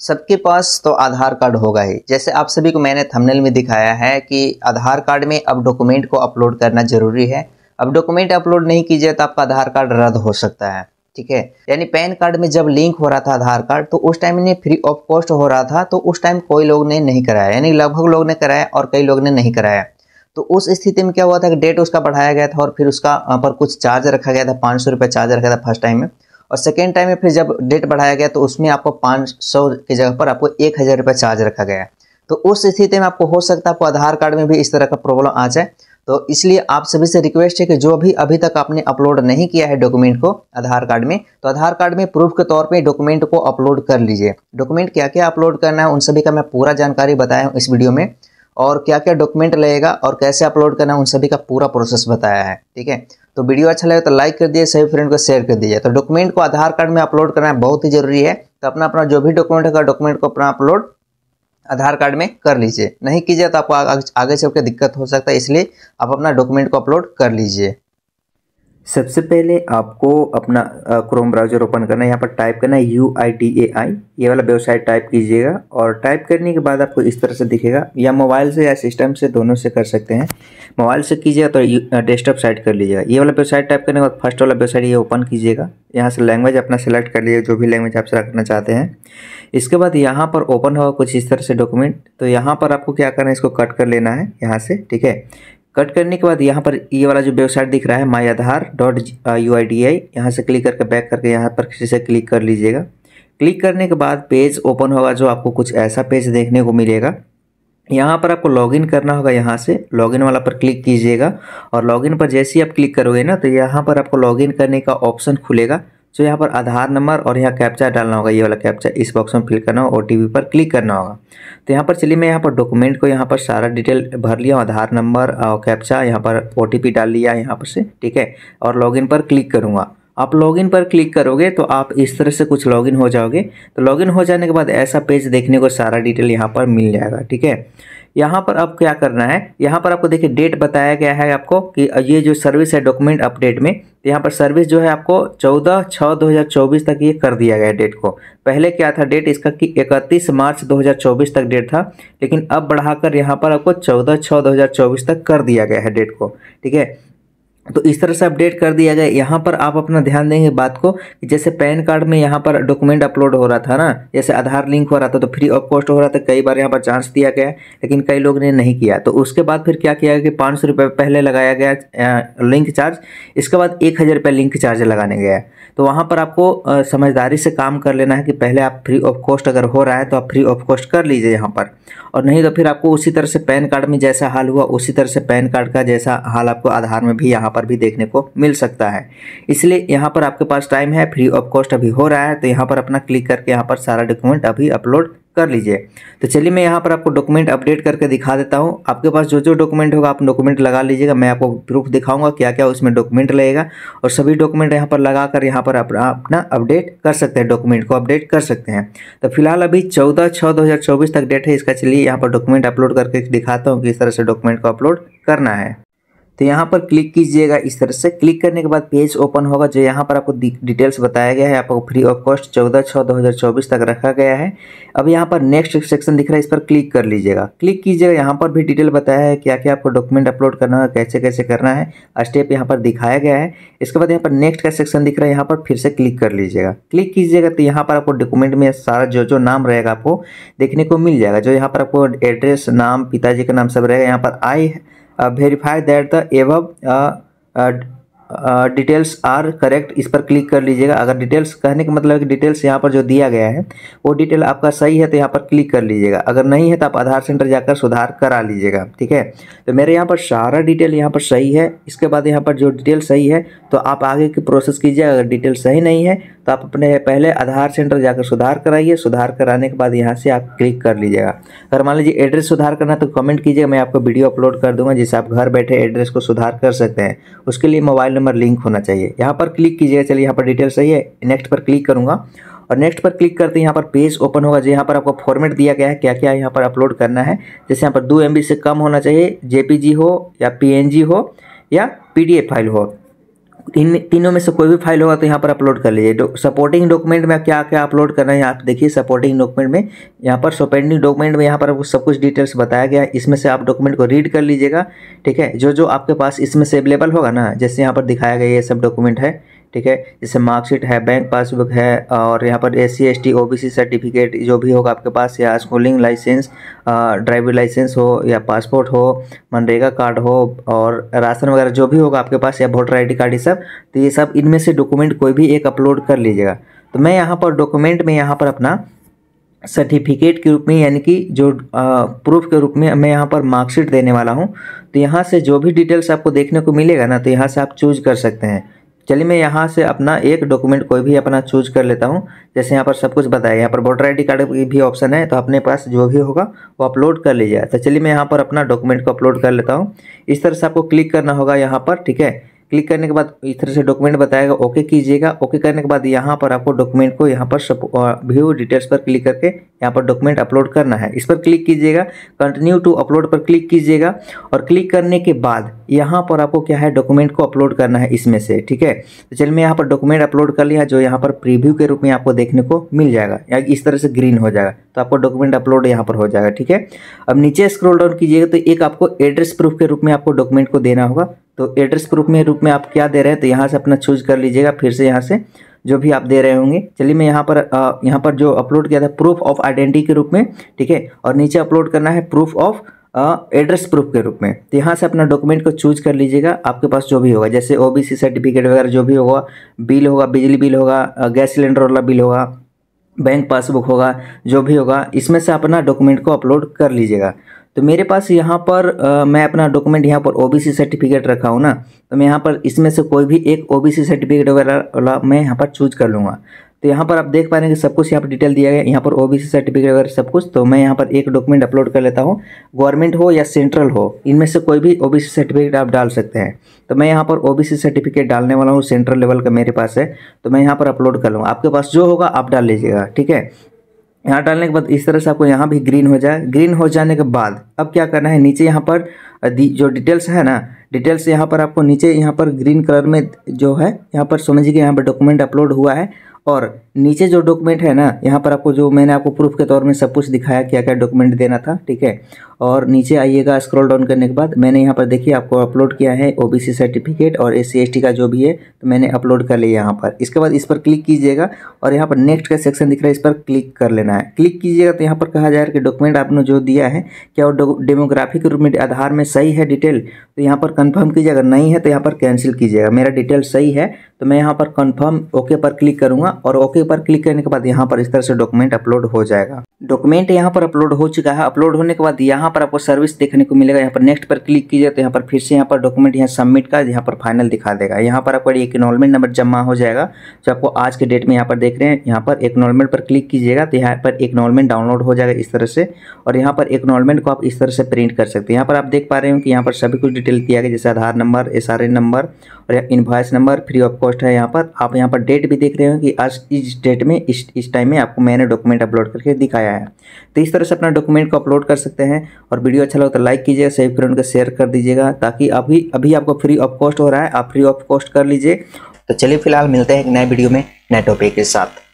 सबके पास तो आधार कार्ड होगा ही जैसे आप सभी को मैंने थंबनेल में दिखाया है कि आधार कार्ड में अब डॉक्यूमेंट को अपलोड करना जरूरी है अब डॉक्यूमेंट अपलोड नहीं कीजिए तो आपका आधार कार्ड रद्द हो सकता है ठीक है यानी पैन कार्ड में जब लिंक हो रहा था आधार कार्ड तो उस टाइम इन्हें फ्री ऑफ कॉस्ट हो रहा था तो उस टाइम कोई लोग ने नहीं कराया यानी लगभग लोग ने कराया और कई लोग ने नहीं कराया तो उस स्थिति में क्या हुआ था कि डेट उसका बढ़ाया गया था और फिर उसका पर कुछ चार्ज रखा गया था पाँच सौ रुपये चार्ज रखा था फर्स्ट टाइम में और सेकेंड टाइम में फिर जब डेट बढ़ाया गया तो उसमें आपको पाँच सौ की जगह पर आपको एक हज़ार रुपये चार्ज रखा गया है तो उस स्थिति में आपको हो सकता है आपको आधार कार्ड में भी इस तरह का प्रॉब्लम आ जाए तो इसलिए आप सभी से रिक्वेस्ट है कि जो भी अभी तक आपने अपलोड नहीं किया है डॉक्यूमेंट को आधार कार्ड में तो आधार कार्ड में प्रूफ के तौर पे डॉक्यूमेंट को अपलोड कर लीजिए डॉक्यूमेंट क्या क्या अपलोड करना है उन सभी का मैं पूरा जानकारी बताया हूँ इस वीडियो में और क्या क्या डॉक्यूमेंट लगेगा और कैसे अपलोड करना है उन सभी का पूरा प्रोसेस बताया है ठीक है तो वीडियो अच्छा लगे तो लाइक कर दीजिए सभी फ्रेंड को शेयर कर दीजिए तो डॉक्यूमेंट को आधार कार्ड में अपलोड करना बहुत ही जरूरी है तो अपना अपना जो भी डॉक्यूमेंट होगा डॉक्यूमेंट को अपना अपलोड आधार कार्ड में कर लीजिए नहीं कीजिए तो आपको आगे चल के दिक्कत हो सकता है इसलिए आप अपना डॉक्यूमेंट को अपलोड कर लीजिए सबसे पहले आपको अपना क्रोम ब्राउजर ओपन करना है यहाँ पर टाइप करना है यू आई डी ए आई ये वाला वेबसाइट टाइप कीजिएगा और टाइप करने के बाद आपको इस तरह से दिखेगा या मोबाइल से या सिस्टम से दोनों से कर सकते हैं मोबाइल से कीजिएगा तो डेस्कटॉप साइट कर लीजिएगा ये वाला वेबसाइट टाइप करने के बाद फर्स्ट वाला वेबसाइट ये ओपन कीजिएगा यहाँ से लैंग्वेज अपना सेलेक्ट कर लीजिएगा जो भी लैंग्वेज आप सेलेक्ट करना चाहते हैं इसके बाद यहाँ पर ओपन होगा कुछ इस तरह से डॉक्यूमेंट तो यहाँ पर आपको क्या करना है इसको कट कर लेना है यहाँ से ठीक है कट करने के बाद यहाँ पर ये वाला जो वेबसाइट दिख रहा है my Aadhaar dot U I D A I से क्लिक करके बैक करके यहाँ पर किसी से क्लिक कर लीजिएगा क्लिक करने के बाद पेज ओपन होगा जो आपको कुछ ऐसा पेज देखने को मिलेगा यहाँ पर आपको लॉगिन करना होगा यहाँ से लॉगिन वाला पर क्लिक कीजिएगा और लॉगिन पर जैसे ही आप क्लिक करोगे ना तो यहाँ पर आपको लॉगिन करने का ऑप्शन खुलेगा सो यहाँ पर आधार नंबर और यहाँ कैप्चा डालना होगा ये वाला कैप्चा इस बॉक्स में फिल करना होगा ओ पर क्लिक करना होगा तो यहाँ पर चलिए मैं यहाँ पर डॉक्यूमेंट को यहाँ पर सारा डिटेल भर लिया आधार नंबर और कैप्चा यहाँ पर ओ डाल लिया यहाँ पर से ठीक है और लॉगिन पर क्लिक करूँगा आप लॉगिन पर क्लिक करोगे तो आप इस तरह से कुछ लॉगिन हो जाओगे तो लॉगिन हो जाने के बाद ऐसा पेज देखने को सारा डिटेल यहाँ पर मिल जाएगा ठीक है यहाँ पर आप क्या करना है यहाँ पर आपको देखिए डेट बताया गया है आपको कि ये जो सर्विस है डॉक्यूमेंट अपडेट में तो यहाँ पर सर्विस जो है आपको 14 छः 2024 तक ये कर दिया गया डेट को पहले क्या था डेट इसका कि 31 मार्च 2024 तक डेट था लेकिन अब बढ़ाकर यहाँ पर आपको 14 छः दो तक कर दिया गया है डेट को ठीक है तो इस तरह से अपडेट कर दिया गया यहाँ पर आप अपना ध्यान देंगे बात को कि जैसे पैन कार्ड में यहाँ पर डॉक्यूमेंट अपलोड हो रहा था ना जैसे आधार लिंक हो रहा था तो फ्री ऑफ कॉस्ट हो रहा था कई बार यहाँ पर चांस दिया गया लेकिन कई लोग ने नहीं किया तो उसके बाद फिर क्या किया गया कि पाँच सौ पहले लगाया गया लिंक चार्ज इसके बाद एक हज़ार लिंक चार्ज लगाने गया तो वहाँ पर आपको समझदारी से काम कर लेना है कि पहले आप फ्री ऑफ कॉस्ट अगर हो रहा है तो आप फ्री ऑफ कॉस्ट कर लीजिए यहाँ पर और नहीं तो फिर आपको उसी तरह से पैन कार्ड में जैसा हाल हुआ उसी तरह से पैन कार्ड का जैसा हाल आपको आधार में भी यहाँ पर भी देखने को मिल सकता है इसलिए यहाँ पर आपके पास टाइम है फ्री ऑफ कॉस्ट अभी हो रहा है तो यहाँ पर अपना क्लिक करके यहाँ पर सारा डॉक्यूमेंट अभी अपलोड कर लीजिए तो चलिए मैं यहाँ पर आपको डॉक्यूमेंट अपडेट करके दिखा देता हूँ आपके पास जो जो डॉक्यूमेंट होगा आप डॉक्यूमेंट लगा लीजिएगा मैं आपको प्रूफ दिखाऊंगा क्या क्या उसमें डॉक्यूमेंट लगेगा और सभी डॉक्यूमेंट यहाँ पर लगा कर यहाँ पर आप अपना अपडेट कर सकते हैं डॉक्यूमेंट को अपडेट कर सकते हैं तो फिलहाल अभी चौदह छः दो तक डेट है इसका चलिए यहाँ पर डॉक्यूमेंट अपलोड करके दिखाता हूँ किस तरह से डॉक्यूमेंट को अपलोड करना है तो यहाँ पर क्लिक कीजिएगा इस तरह से क्लिक करने के बाद पेज ओपन होगा जो यहाँ पर आपको डिटेल्स बताया गया है आपको फ्री ऑफ कॉस्ट चौदह छः दो हज़ार चौबीस तक रखा गया है अब यहाँ पर नेक्स्ट सेक्शन दिख रहा है इस पर क्लिक कर लीजिएगा क्लिक कीजिएगा यहाँ पर भी डिटेल बताया है क्या क्या आपको डॉक्यूमेंट अपलोड करना है कैसे कैसे करना है स्टेप यहाँ पर दिखाया गया है इसके बाद यहाँ पर नेक्स्ट का सेक्शन दिख रहा है यहाँ पर फिर से क्लिक कर लीजिएगा क्लिक कीजिएगा तो यहाँ पर आपको डॉक्यूमेंट में सारा जो जो नाम रहेगा आपको देखने को मिल जाएगा जो यहाँ पर आपको एड्रेस नाम पिताजी का नाम सब रहेगा यहाँ पर आई वेरीफाई दैट द एव डिटेल्स आर करेक्ट इस पर क्लिक कर लीजिएगा अगर डिटेल्स कहने का मतलब है कि डिटेल्स यहाँ पर जो दिया गया है वो डिटेल आपका सही है तो यहाँ पर क्लिक कर लीजिएगा अगर नहीं है तो आप आधार सेंटर जाकर सुधार करा लीजिएगा ठीक है तो मेरे यहाँ पर सारा डिटेल यहाँ पर सही है इसके बाद यहाँ पर जो डिटेल सही है तो आप आगे की प्रोसेस कीजिए अगर डिटेल सही नहीं है तो आप अपने पहले आधार सेंटर जाकर सुधार कराइए सुधार कराने के बाद यहाँ से आप क्लिक कर लीजिएगा अगर मान लीजिए एड्रेस सुधार करना तो कमेंट कीजिएगा मैं आपको वीडियो अपलोड कर दूंगा जिससे आप घर बैठे एड्रेस को सुधार कर सकते हैं उसके लिए मोबाइल नंबर लिंक होना चाहिए यहाँ पर क्लिक कीजिएगा चलिए यहाँ पर डिटेल सही है नेक्स्ट पर क्लिक करूँगा और नेक्स्ट पर क्लिक करते यहाँ पर पेज ओपन होगा जो यहाँ पर आपको फॉर्मेट दिया गया है क्या क्या यहाँ पर अपलोड करना है जैसे यहाँ पर दो एम से कम होना चाहिए जे हो या पी हो या पी फाइल हो इन तीनों में से कोई भी फाइल होगा तो यहाँ पर अपलोड कर लीजिए सपोर्टिंग डॉक्यूमेंट में क्या क्या अपलोड करना है आप देखिए सपोर्टिंग डॉक्यूमेंट में यहाँ पर सपेंडिंग डॉक्यूमेंट में यहाँ पर सब कुछ डिटेल्स बताया गया है इसमें से आप डॉक्यूमेंट को रीड कर लीजिएगा ठीक है जो जो आपके पास इसमें से अवेलेबल होगा ना जैसे यहाँ पर दिखाया गया ये सब डॉक्यूमेंट है ठीक है जैसे मार्कशीट है बैंक पासबुक है और यहाँ पर S C S T O B C certificate जो भी होगा आपके पास या स्कूलिंग लाइसेंस ड्राइविंग लाइसेंस हो या पासपोर्ट हो मनरेगा कार्ड हो और राशन वगैरह जो भी होगा आपके पास या वोटर आई कार्ड ये सब तो ये सब इनमें से डॉक्यूमेंट कोई भी एक अपलोड कर लीजिएगा तो मैं यहाँ पर डॉक्यूमेंट में यहाँ पर अपना सर्टिफिकेट के रूप में यानी कि जो प्रूफ के रूप में मैं यहाँ पर मार्कशीट देने वाला हूँ तो यहाँ से जो भी डिटेल्स आपको देखने को मिलेगा ना तो यहाँ से आप चूज कर सकते हैं चलिए मैं यहाँ से अपना एक डॉक्यूमेंट कोई भी अपना चूज कर लेता हूँ जैसे यहाँ पर सब कुछ बताया यहाँ पर वोटर आई कार्ड भी ऑप्शन है तो अपने पास जो भी होगा वो अपलोड कर लीजिए तो चलिए मैं यहाँ पर अपना डॉक्यूमेंट को अपलोड कर लेता हूँ इस तरह से आपको क्लिक करना होगा यहाँ पर ठीक है क्लिक करने के बाद इस तरह से डॉक्यूमेंट बताएगा ओके कीजिएगा ओके करने के बाद यहाँ पर आपको डॉक्यूमेंट को यहाँ पर सब व्यू डिटेल्स पर क्लिक करके यहाँ पर डॉक्यूमेंट अपलोड करना है इस पर क्लिक कीजिएगा कंटिन्यू टू अपलोड पर क्लिक कीजिएगा और क्लिक करने के बाद यहाँ पर आपको क्या है डॉक्यूमेंट को अपलोड करना है इसमें से ठीक है तो चलिए मैं यहाँ पर डॉक्यूमेंट अपलोड कर लिया जो यहाँ पर प्रीव्यू के रूप में आपको देखने को मिल जाएगा या इस तरह से ग्रीन हो जाएगा तो आपको डॉक्यूमेंट अपलोड यहाँ पर हो जाएगा ठीक है अब नीचे स्क्रोल डाउन कीजिएगा तो एक आपको एड्रेस प्रूफ के रूप में आपको डॉक्यूमेंट को देना होगा तो एड्रेस प्रूफ में रूप में आप क्या दे रहे हैं तो यहाँ से अपना चूज कर लीजिएगा फिर से यहाँ से जो भी आप दे रहे होंगे चलिए मैं यहाँ पर यहाँ पर जो अपलोड किया था प्रूफ ऑफ आइडेंटिटी के रूप में ठीक है और नीचे अपलोड करना है प्रूफ ऑफ एड्रेस प्रूफ के रूप में तो यहाँ से अपना डॉक्यूमेंट को चूज कर लीजिएगा आपके पास जो भी होगा जैसे ओबीसी सर्टिफिकेट वगैरह जो भी होगा बिल होगा बिजली बिल होगा गैस सिलेंडर वाला बिल होगा बैंक पासबुक होगा जो भी होगा इसमें से अपना डॉक्यूमेंट को अपलोड कर लीजिएगा तो मेरे पास यहाँ पर आ, मैं अपना डॉक्यूमेंट यहाँ पर ओबीसी सर्टिफिकेट रखा हूँ ना तो मैं यहाँ पर इसमें से कोई भी एक ओबीसी सर्टिफिकेट वगैरह वाला मैं यहाँ पर चूज कर लूँगा तो यहाँ पर आप देख पा रहे हैं कि सब कुछ यहाँ पर डिटेल दिया गया यहाँ पर ओबीसी सर्टिफिकेट वगैरह सब कुछ तो मैं यहाँ पर एक डॉक्यूमेंट अपलोड कर लेता हूँ गवर्नमेंट हो या सेंट्रल हो इनमें से कोई भी ओबीसी सर्टिफिकेट आप डाल सकते हैं तो मैं यहाँ पर ओबीसी सर्टिफिकेट डालने वाला हूँ सेंट्रल लेवल का मेरे पास है तो मैं यहाँ पर अपलोड कर लूँगा आपके पास जो होगा आप डाल लीजिएगा ठीक है यहाँ डालने के बाद इस तरह से आपको यहाँ भी ग्रीन हो जाए ग्रीन हो जाने के बाद अब क्या करना है नीचे यहाँ पर जो डिटेल्स है ना डिटेल्स यहाँ पर आपको नीचे यहाँ पर ग्रीन कलर में जो है यहाँ पर समझिए यहाँ पर डॉक्यूमेंट अपलोड हुआ है और नीचे जो डॉक्यूमेंट है ना यहाँ पर आपको जो मैंने आपको प्रूफ के तौर में सब कुछ दिखाया क्या क्या डॉक्यूमेंट देना था ठीक है और नीचे आइएगा स्क्रॉल डाउन करने के बाद मैंने यहाँ पर देखिए आपको अपलोड किया है ओबीसी सर्टिफिकेट और एस सी का जो भी है तो मैंने अपलोड कर लिया यहाँ पर इसके बाद इस पर क्लिक कीजिएगा और यहाँ पर नेक्स्ट का सेक्शन दिख रहा है इस पर क्लिक कर लेना है क्लिक कीजिएगा तो यहाँ पर कहा जा रहा है कि डॉक्यूमेंट आपने जो दिया है क्या वो डेमोग्राफिक रूप में आधार में सही है डिटेल तो यहाँ पर कंफर्म कीजिएगा नहीं है तो यहाँ पर कैंसिल कीजिएगा मेरा डिटेल सही है तो मैं यहाँ पर कंफर्म ओके पर क्लिक करूंगा और ओके पर क्लिक करने के बाद यहाँ पर इस तरह से डॉक्यूमेंट अपलोड हो जाएगा डॉक्यूमेंट यहाँ पर अपलोड हो चुका है अपलोड होने के बाद यहाँ पर आपको सर्विस देखने को मिलेगा यहाँ पर नेक्स्ट पर क्लिक कीजिए तो यहाँ पर फिर से यहाँ पर डॉक्यूमेंट यहाँ सबमिट का यहाँ पर फाइनल दिखा देगा यहाँ पर आपका इनोलमेंट नंबर जमा हो जाएगा जो आपको आज के डेट में यहाँ पर देख रहे हैं यहाँ पर नॉलमेंट पर क्लिक कीजिएगा तो यहाँ पर नॉलमेंट डाउनलोड हो जाएगा इस तरह से और यहाँ पर नॉलमेंट को आप इस तरह से प्रिंट कर सकते हैं यहाँ पर आप देख पा रहे हो कि यहाँ पर सभी कुछ डिटेल दिया गया जैसे आधार नंबर एस नंबर और invoice number free of post है यहाँ पर आप यहाँ पर डेट भी देख रहे हो कि आज इस डेट में इस इस टाइम में आपको मैंने डॉक्यूमेंट अपलोड करके दिखाया है तो इस तरह से अपना डॉक्यूमेंट को अपलोड कर सकते हैं और वीडियो अच्छा लगता तो लाइक कीजिएगा सेव करें उनको शेयर कर दीजिएगा ताकि अभी अभी आपको फ्री ऑफ कॉस्ट हो रहा है आप फ्री ऑफ कॉस्ट कर लीजिए तो चलिए फिलहाल मिलते हैं एक नए वीडियो में नए टॉपिक के साथ